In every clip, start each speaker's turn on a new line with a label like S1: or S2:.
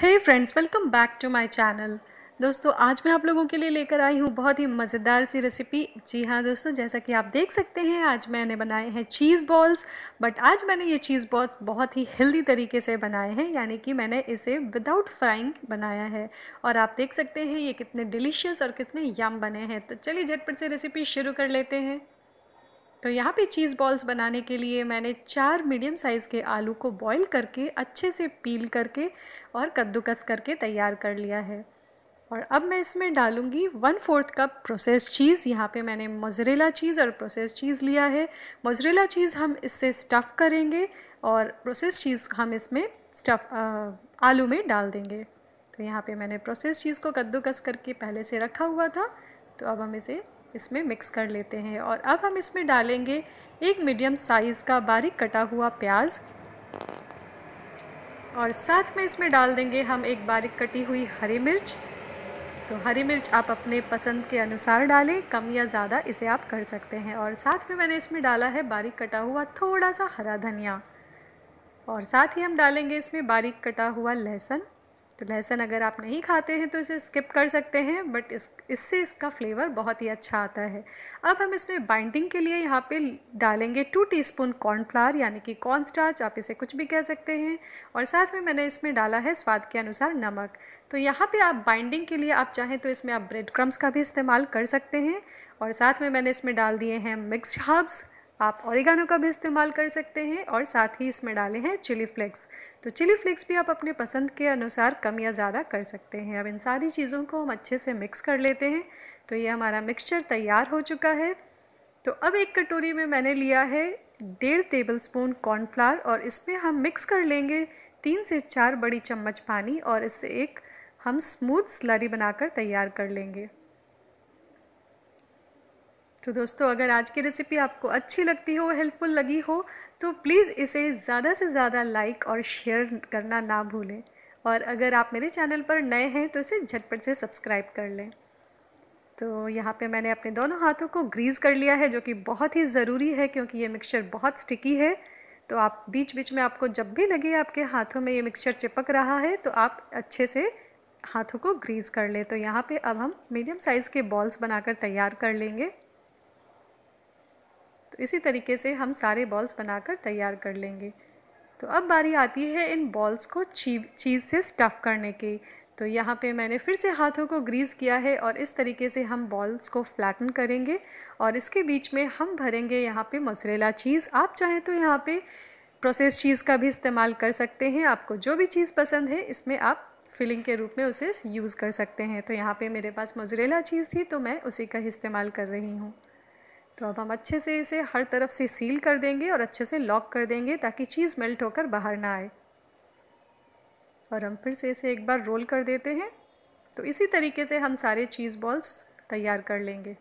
S1: Hey friends welcome back to my channel दोस्तों आज मैं आप लोगों के लिए लेकर आई हूँ बहुत ही मज़ेदार सी रेसिपी जी हाँ दोस्तों जैसा कि आप देख सकते हैं आज मैंने बनाए हैं चीज़ बॉल्स बट आज मैंने ये चीज़ बॉल्स बहुत ही हेल्दी तरीके से बनाए हैं यानी कि मैंने इसे विदाउट फ्राइंग बनाया है और आप देख सकते हैं ये कितने डिलीशियस और कितने यम बने हैं तो चलिए झटपट से रेसिपी शुरू कर लेते हैं तो यहाँ पे चीज़ बॉल्स बनाने के लिए मैंने चार मीडियम साइज़ के आलू को बॉईल करके अच्छे से पील करके और कद्दूकस करके तैयार कर लिया है और अब मैं इसमें डालूंगी one fourth cup process cheese यहाँ पे मैंने मोजरेला चीज़ और प्रोसेस चीज़ लिया है मोजरेला चीज़ हम इससे स्टफ़ करेंगे और प्रोसेस चीज़ हम इसमें स्टफ़ आलू में डाल देंगे तो यहाँ पे मैंने प्रोसेस चीज़ को कद्दूकस करके पहले से रखा हुआ था तो अब हम इसे इसमें मिक्स कर लेते हैं और अब हम इसमें डालेंगे एक मीडियम साइज़ का बारीक कटा हुआ प्याज और साथ में इसमें डाल देंगे हम एक बारीक कटी हुई हरी मिर्च तो हरी मिर्च आप अपने पसंद के अनुसार डालें कम या ज़्यादा इसे आप कर सकते हैं और साथ में मैंने इसमें डाला है बारीक कटा हुआ थोड़ा सा हरा धनिया और साथ ही हम डालेंगे इसमें बारीक कटा हुआ लहसुन तो लहसुन अगर आप नहीं खाते हैं तो इसे स्किप कर सकते हैं बट इस इससे इसका फ्लेवर बहुत ही अच्छा आता है अब हम इसमें बाइंडिंग के लिए यहाँ पे डालेंगे टू टीस्पून कॉर्नफ्लावर यानी कि कॉर्न स्टार्च आप इसे कुछ भी कह सकते हैं और साथ में मैंने इसमें डाला है स्वाद के अनुसार नमक तो यहाँ पे आप बाइंडिंग के लिए आप चाहें तो इसमें आप ब्रेड क्रम्स का भी इस्तेमाल कर सकते हैं और साथ में मैंने इसमें डाल दिए हैं मिक्स हर्ब्स आप ऑरिगानो का भी इस्तेमाल कर सकते हैं और साथ ही इसमें डाले हैं चिली फ्लेक्स तो चिली फ्लेक्स भी आप अपने पसंद के अनुसार कम या ज़्यादा कर सकते हैं अब इन सारी चीज़ों को हम अच्छे से मिक्स कर लेते हैं तो ये हमारा मिक्सचर तैयार हो चुका है तो अब एक कटोरी में मैंने लिया है डेढ़ टेबल स्पून कॉर्नफ्लावर और इसमें हम मिक्स कर लेंगे तीन से चार बड़ी चम्मच पानी और इससे एक हम स्मूथ स्लरी बनाकर तैयार कर लेंगे तो दोस्तों अगर आज की रेसिपी आपको अच्छी लगती हो हेल्पफुल लगी हो तो प्लीज़ इसे ज़्यादा से ज़्यादा लाइक और शेयर करना ना भूलें और अगर आप मेरे चैनल पर नए हैं तो इसे झटपट से सब्सक्राइब कर लें तो यहाँ पे मैंने अपने दोनों हाथों को ग्रीस कर लिया है जो कि बहुत ही ज़रूरी है क्योंकि ये मिक्सचर बहुत स्टिकी है तो आप बीच बीच में आपको जब भी लगे आपके हाथों में ये मिक्सचर चिपक रहा है तो आप अच्छे से हाथों को ग्रीस कर लें तो यहाँ पे अब हम मीडियम साइज़ के बॉल्स बनाकर तैयार कर लेंगे तो इसी तरीके से हम सारे बॉल्स बनाकर तैयार कर लेंगे तो अब बारी आती है इन बॉल्स को चीज़ से स्टफ़ करने की तो यहाँ पे मैंने फिर से हाथों को ग्रीस किया है और इस तरीके से हम बॉल्स को फ्लैटन करेंगे और इसके बीच में हम भरेंगे यहाँ पे मसरेला चीज़ आप चाहें तो यहाँ पे प्रोसेस चीज़ का भी इस्तेमाल कर सकते हैं आपको जो भी चीज़ पसंद है इसमें आप फिलिंग के रूप में उसे यूज़ कर सकते हैं तो यहाँ पे मेरे पास मजरेला चीज़ थी तो मैं उसी का इस्तेमाल कर रही हूँ तो अब हम अच्छे से इसे हर तरफ से सील कर देंगे और अच्छे से लॉक कर देंगे ताकि चीज़ मेल्ट होकर बाहर ना आए और हम फिर से इसे एक बार रोल कर देते हैं तो इसी तरीके से हम सारे चीज़ बॉल्स तैयार कर लेंगे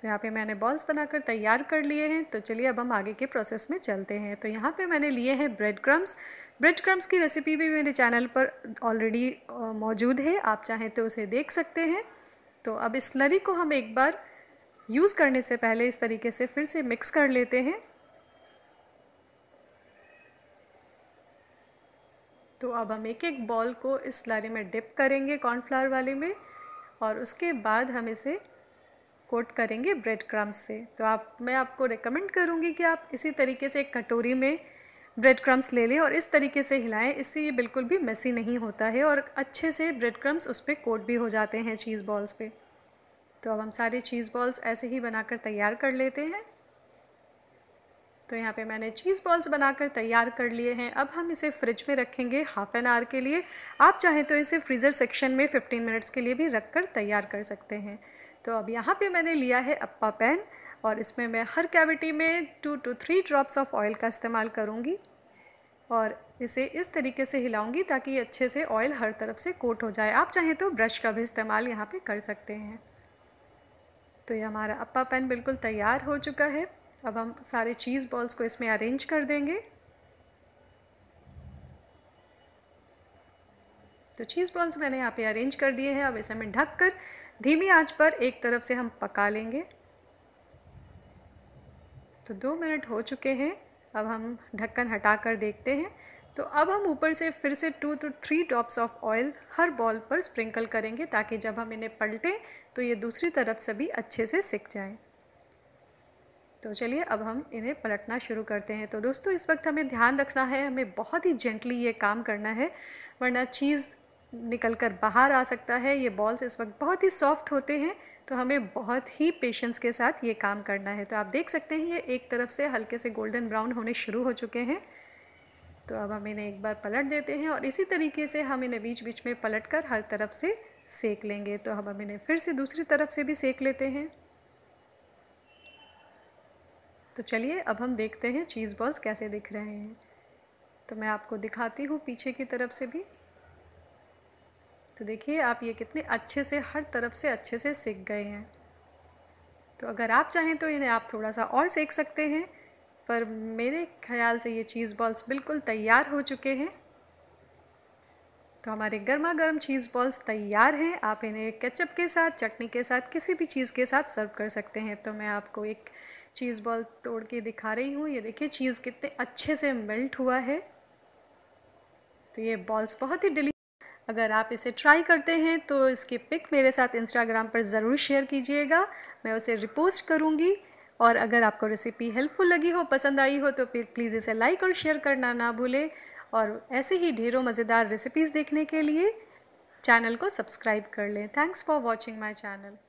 S1: तो यहाँ पे मैंने बॉल्स बनाकर तैयार कर लिए हैं तो चलिए अब हम आगे के प्रोसेस में चलते हैं तो यहाँ पे मैंने लिए हैं ब्रेड क्रम्स ब्रेड क्रम्स की रेसिपी भी मेरे चैनल पर ऑलरेडी मौजूद है आप चाहें तो उसे देख सकते हैं तो अब इस लरी को हम एक बार यूज़ करने से पहले इस तरीके से फिर से मिक्स कर लेते हैं तो अब हम एक एक बॉल को इस लारी में डिप करेंगे कॉर्नफ्लावर वाले में और उसके बाद हम इसे कोट करेंगे ब्रेड क्रम्स से तो आप मैं आपको रिकमेंड करूँगी कि आप इसी तरीके से एक कटोरी में ब्रेड क्रम्स ले लें और इस तरीके से हिलाएं इससे ये बिल्कुल भी मेसी नहीं होता है और अच्छे से ब्रेड क्रम्स उस पर कोट भी हो जाते हैं चीज़ बॉल्स पर तो अब हम सारे चीज़ बॉल्स ऐसे ही बनाकर तैयार कर लेते हैं तो यहाँ पे मैंने चीज़ बॉल्स बनाकर तैयार कर लिए हैं अब हम इसे फ्रिज में रखेंगे हाफ़ एन आवर के लिए आप चाहें तो इसे फ्रीज़र सेक्शन में 15 मिनट्स के लिए भी रख कर तैयार कर सकते हैं तो अब यहाँ पे मैंने लिया है अप्पा पैन और इसमें मैं हर कैविटी में two to three drops of oil का इस्तेमाल करूँगी और इसे इस तरीके से हिलाऊंगी ताकि अच्छे से ऑयल हर तरफ से कोट हो जाए आप चाहें तो ब्रश का भी इस्तेमाल यहाँ पे कर सकते हैं तो ये हमारा अप्पा पैन बिल्कुल तैयार हो चुका है अब हम सारे चीज़ बॉल्स को इसमें अरेंज कर देंगे तो चीज़ बॉल्स मैंने यहाँ पे अरेंज कर दिए हैं अब इसे हमें ढक कर धीमी आंच पर एक तरफ से हम पका लेंगे तो दो मिनट हो चुके हैं अब हम ढक्कन हटा कर देखते हैं तो अब हम ऊपर से फिर से two to three drops of oil हर बॉल पर स्प्रिंकल करेंगे ताकि जब हम इन्हें पलटें तो ये दूसरी तरफ से भी अच्छे से सिक जाएं। तो चलिए अब हम इन्हें पलटना शुरू करते हैं तो दोस्तों इस वक्त हमें ध्यान रखना है हमें बहुत ही जेंटली ये काम करना है वरना चीज़ निकल कर बाहर आ सकता है ये बॉल्स इस वक्त बहुत ही सॉफ्ट होते हैं तो हमें बहुत ही पेशेंस के साथ ये काम करना है तो आप देख सकते हैं ये एक तरफ से हल्के से गोल्डन ब्राउन होने शुरू हो चुके हैं तो अब हम इन्हें एक बार पलट देते हैं और इसी तरीके से हम इन्हें बीच बीच में पलट कर हर तरफ से सेक लेंगे तो अब हम इन्हें फिर से दूसरी तरफ से भी सेक लेते हैं तो चलिए अब हम देखते हैं चीज़ बॉल्स कैसे दिख रहे हैं तो मैं आपको दिखाती हूँ पीछे की तरफ से भी तो देखिए आप ये कितने अच्छे से हर तरफ से अच्छे से सीख गए हैं तो अगर आप चाहें तो इन्हें आप थोड़ा सा और सेक सकते हैं पर मेरे ख्याल से ये चीज़ बॉल्स बिल्कुल तैयार हो चुके हैं तो हमारे गर्मा गर्म चीज़ बॉल्स तैयार हैं आप इन्हें केचप के साथ चटनी के साथ किसी भी चीज़ के साथ सर्व कर सकते हैं तो मैं आपको एक चीज़ बॉल तोड़ के दिखा रही हूँ ये देखिए चीज़ कितने अच्छे से मेल्ट हुआ है तो ये बॉल्स बहुत ही डिली अगर आप इसे ट्राई करते हैं तो इसकी पिक मेरे साथ इंस्टाग्राम पर ज़रूर शेयर कीजिएगा मैं उसे रिपोस्ट करूँगी और अगर आपको रेसिपी हेल्पफुल लगी हो पसंद आई हो तो फिर प्लीज़ इसे लाइक और शेयर करना ना भूलें और ऐसे ही ढेरों मज़ेदार रेसिपीज़ देखने के लिए चैनल को सब्सक्राइब कर लें thanks for watching my channel